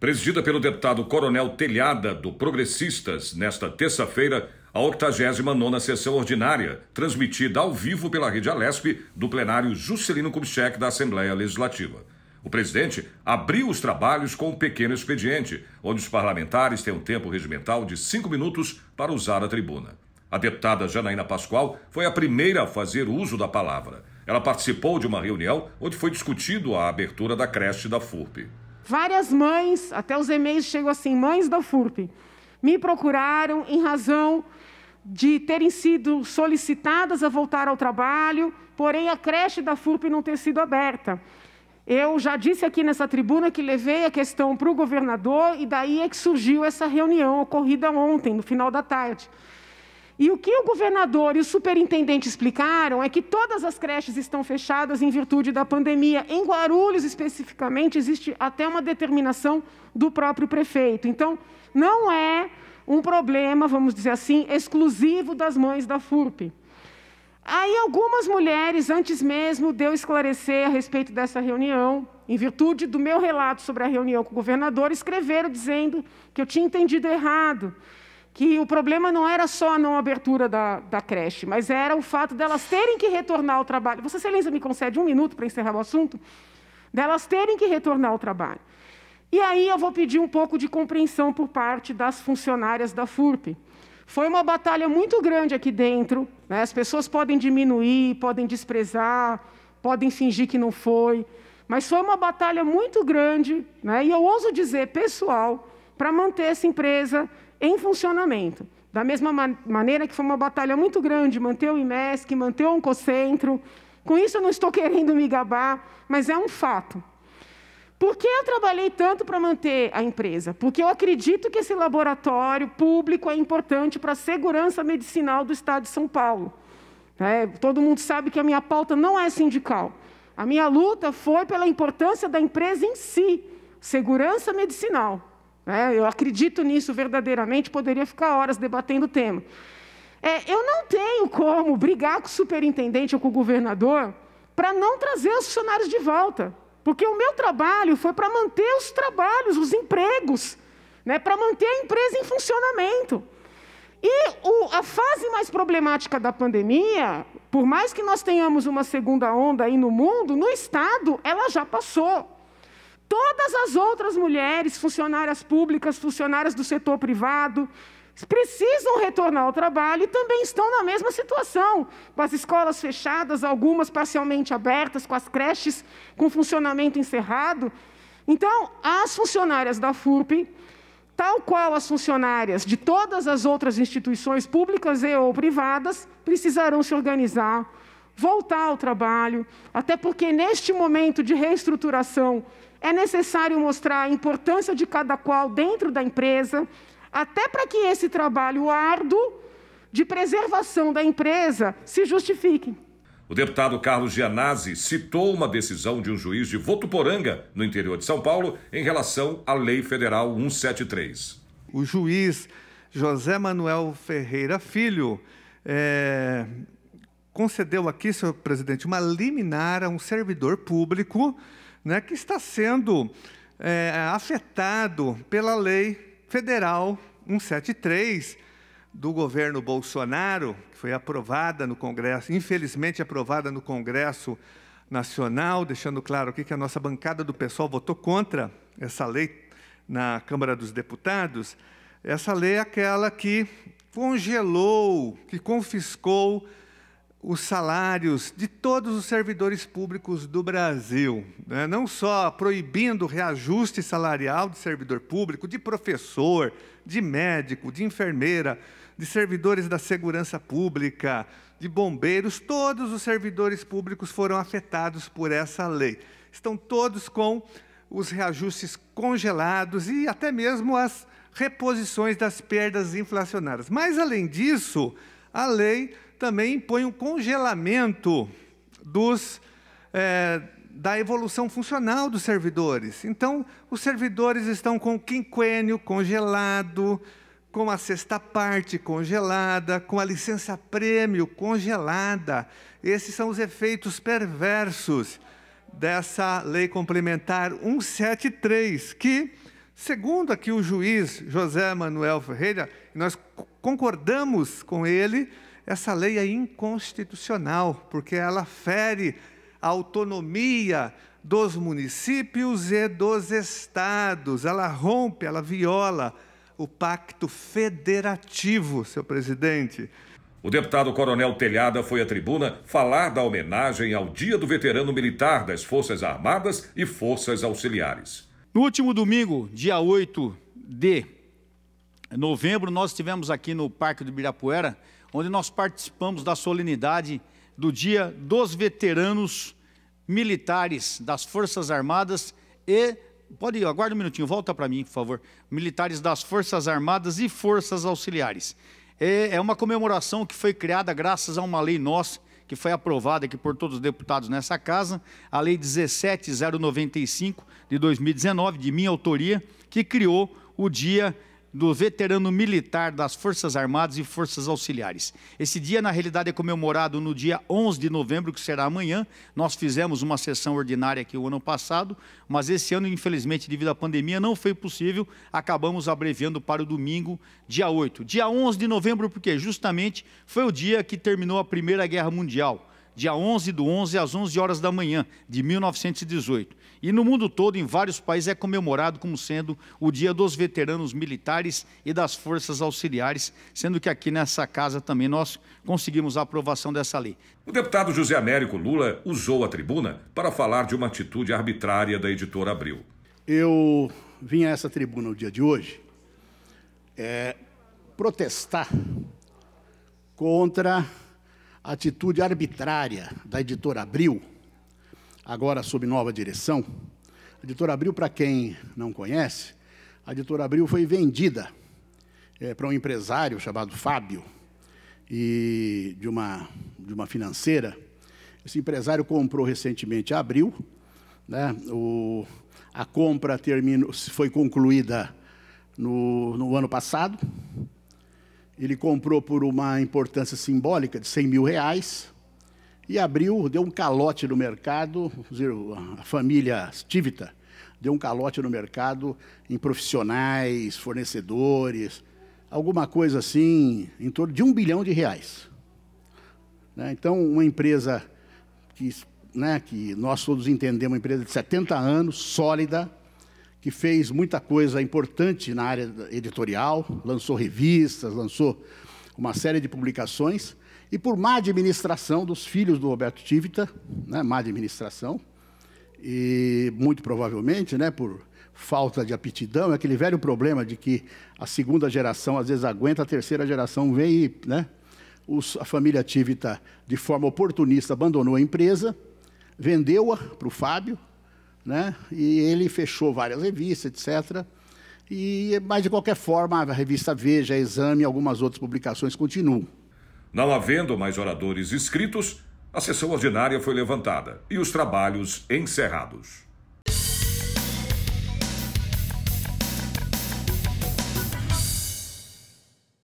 presidida pelo deputado Coronel Telhada, do Progressistas, nesta terça-feira, a 89 sessão ordinária, transmitida ao vivo pela Rede Alesp, do plenário Juscelino Kubitschek da Assembleia Legislativa. O presidente abriu os trabalhos com um pequeno expediente, onde os parlamentares têm um tempo regimental de cinco minutos para usar a tribuna. A deputada Janaína Pascoal foi a primeira a fazer uso da palavra. Ela participou de uma reunião onde foi discutido a abertura da creche da FURP. Várias mães, até os e-mails chegam assim, mães da FURP, me procuraram em razão de terem sido solicitadas a voltar ao trabalho, porém a creche da FURP não ter sido aberta. Eu já disse aqui nessa tribuna que levei a questão para o governador e daí é que surgiu essa reunião ocorrida ontem, no final da tarde. E o que o governador e o superintendente explicaram é que todas as creches estão fechadas em virtude da pandemia. Em Guarulhos, especificamente, existe até uma determinação do próprio prefeito. Então, não é um problema, vamos dizer assim, exclusivo das mães da FURP. Aí, algumas mulheres, antes mesmo de eu esclarecer a respeito dessa reunião, em virtude do meu relato sobre a reunião com o governador, escreveram dizendo que eu tinha entendido errado que o problema não era só a não abertura da, da creche, mas era o fato delas terem que retornar ao trabalho. Você, Excelência me concede um minuto para encerrar o assunto? Delas terem que retornar ao trabalho. E aí eu vou pedir um pouco de compreensão por parte das funcionárias da FURP. Foi uma batalha muito grande aqui dentro. Né? As pessoas podem diminuir, podem desprezar, podem fingir que não foi. Mas foi uma batalha muito grande, né? e eu ouso dizer, pessoal, para manter essa empresa em funcionamento. Da mesma man maneira que foi uma batalha muito grande manter o IMESC, manter o Oncocentro. Com isso, eu não estou querendo me gabar, mas é um fato. Por que eu trabalhei tanto para manter a empresa? Porque eu acredito que esse laboratório público é importante para a segurança medicinal do Estado de São Paulo. É, todo mundo sabe que a minha pauta não é sindical. A minha luta foi pela importância da empresa em si, segurança medicinal. Né? eu acredito nisso verdadeiramente, poderia ficar horas debatendo o tema. É, eu não tenho como brigar com o superintendente ou com o governador para não trazer os funcionários de volta, porque o meu trabalho foi para manter os trabalhos, os empregos, né, para manter a empresa em funcionamento. E o, a fase mais problemática da pandemia, por mais que nós tenhamos uma segunda onda aí no mundo, no Estado ela já passou. Todas as outras mulheres, funcionárias públicas, funcionárias do setor privado, precisam retornar ao trabalho e também estão na mesma situação, com as escolas fechadas, algumas parcialmente abertas, com as creches com funcionamento encerrado. Então, as funcionárias da FURP, tal qual as funcionárias de todas as outras instituições públicas e ou privadas, precisarão se organizar, voltar ao trabalho, até porque neste momento de reestruturação é necessário mostrar a importância de cada qual dentro da empresa, até para que esse trabalho árduo de preservação da empresa se justifique. O deputado Carlos Gianazzi citou uma decisão de um juiz de Votuporanga, no interior de São Paulo, em relação à Lei Federal 173. O juiz José Manuel Ferreira Filho é, concedeu aqui, senhor presidente, uma liminar a um servidor público né, que está sendo é, afetado pela lei federal 173 do governo Bolsonaro, que foi aprovada no Congresso, infelizmente aprovada no Congresso Nacional, deixando claro aqui que a nossa bancada do pessoal votou contra essa lei na Câmara dos Deputados. Essa lei é aquela que congelou, que confiscou os salários de todos os servidores públicos do Brasil, né? não só proibindo reajuste salarial de servidor público, de professor, de médico, de enfermeira, de servidores da segurança pública, de bombeiros, todos os servidores públicos foram afetados por essa lei. Estão todos com os reajustes congelados e até mesmo as reposições das perdas inflacionárias. Mas, além disso, a lei também impõe um congelamento dos, é, da evolução funcional dos servidores. Então, os servidores estão com o quinquênio congelado, com a sexta parte congelada, com a licença prêmio congelada. Esses são os efeitos perversos dessa lei complementar 173, que, segundo aqui o juiz José Manuel Ferreira, nós concordamos com ele, essa lei é inconstitucional, porque ela fere a autonomia dos municípios e dos estados. Ela rompe, ela viola o pacto federativo, seu presidente. O deputado Coronel Telhada foi à tribuna falar da homenagem ao Dia do Veterano Militar das Forças Armadas e Forças Auxiliares. No último domingo, dia 8 de novembro, nós estivemos aqui no Parque do Ibirapuera, onde nós participamos da solenidade do Dia dos Veteranos Militares das Forças Armadas e. Pode ir, aguarde um minutinho, volta para mim, por favor. Militares das Forças Armadas e Forças Auxiliares. É, é uma comemoração que foi criada graças a uma lei nossa que foi aprovada aqui por todos os deputados nessa casa, a Lei 17095 de 2019, de minha autoria, que criou o Dia do veterano militar das Forças Armadas e Forças Auxiliares. Esse dia, na realidade, é comemorado no dia 11 de novembro, que será amanhã. Nós fizemos uma sessão ordinária aqui o ano passado, mas esse ano, infelizmente, devido à pandemia, não foi possível. Acabamos abreviando para o domingo, dia 8. Dia 11 de novembro, porque justamente foi o dia que terminou a Primeira Guerra Mundial dia 11 do 11 às 11 horas da manhã de 1918. E no mundo todo, em vários países, é comemorado como sendo o Dia dos Veteranos Militares e das Forças Auxiliares, sendo que aqui nessa casa também nós conseguimos a aprovação dessa lei. O deputado José Américo Lula usou a tribuna para falar de uma atitude arbitrária da editora Abril. Eu vim a essa tribuna no dia de hoje é, protestar contra atitude arbitrária da editora Abril, agora sob nova direção. A editora Abril, para quem não conhece, a editora Abril foi vendida é, para um empresário chamado Fábio, e de uma, de uma financeira. Esse empresário comprou recentemente a Abril. Né? O, a compra terminou, foi concluída no, no ano passado. Ele comprou por uma importância simbólica de 100 mil reais e abriu, deu um calote no mercado, a família Stivita deu um calote no mercado em profissionais, fornecedores, alguma coisa assim, em torno de um bilhão de reais. Né? Então, uma empresa que, né, que nós todos entendemos, uma empresa de 70 anos, sólida, que fez muita coisa importante na área editorial, lançou revistas, lançou uma série de publicações, e por má administração dos filhos do Roberto Tivita, né, má administração, e muito provavelmente né, por falta de aptidão, é aquele velho problema de que a segunda geração às vezes aguenta, a terceira geração vem e né, os, a família Tivita, de forma oportunista, abandonou a empresa, vendeu-a para o Fábio, né? E ele fechou várias revistas, etc. E, mas, de qualquer forma, a revista Veja, Exame e algumas outras publicações continuam. Não havendo mais oradores inscritos, a sessão ordinária foi levantada e os trabalhos encerrados.